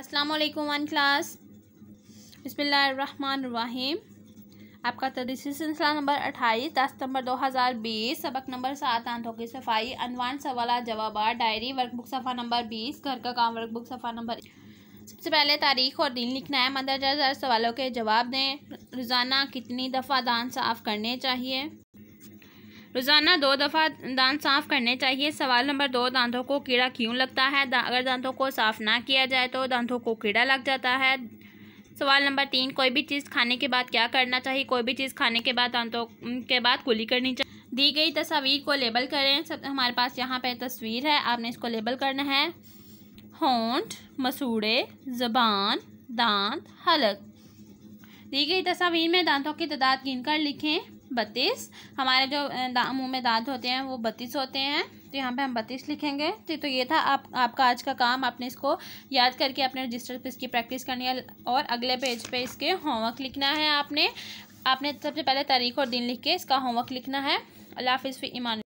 अस्सलाम वालेकुम one class रहीम आपका तदरीसी तो सिलसिला नंबर अट्ठाईस दस सितम्बर दो हज़ार बीस सबक नंबर सात आंतों की सफाई अनवान सवाल जवाब डायरी वर्कबुक सफ़ा नंबर बीस घर का काम वर्कबुक सफ़ा नंबर सबसे पहले तारीख और दिन लिखना है मंदरजा सवालों के जवाब दें रोज़ाना कितनी दफ़ा दान साफ़ करने चाहिए रोज़ाना दो दफ़ा दांत साफ करने चाहिए सवाल नंबर दो दांतों को कीड़ा क्यों लगता है दा, अगर दांतों को साफ ना किया जाए तो दांतों को कीड़ा लग जाता है सवाल नंबर तीन कोई भी चीज़ खाने के बाद क्या करना चाहिए कोई भी चीज़ खाने के बाद दांतों के बाद कुली करनी चाहिए दी गई तस्वीर को लेबल करें सब हमारे पास यहाँ पर तस्वीर है आपने इसको लेबल करना है होंठ मसूड़े जबान दांत हलक दी गई तस्वीर में दांतों की तादाद गिनकर लिखें बत्तीस हमारे जो मुँह में दांत होते हैं वो बत्तीस होते हैं तो यहाँ पे हम बत्तीस लिखेंगे तो, तो ये था आप आपका आज का काम आपने इसको याद करके अपने रजिस्टर पे इसकी प्रैक्टिस करनी है और अगले पेज पे इसके होमवर्क लिखना है आपने आपने सबसे पहले तारीख और दिन लिख के इसका होमवर्क लिखना है अल्लाह हाफि ईमान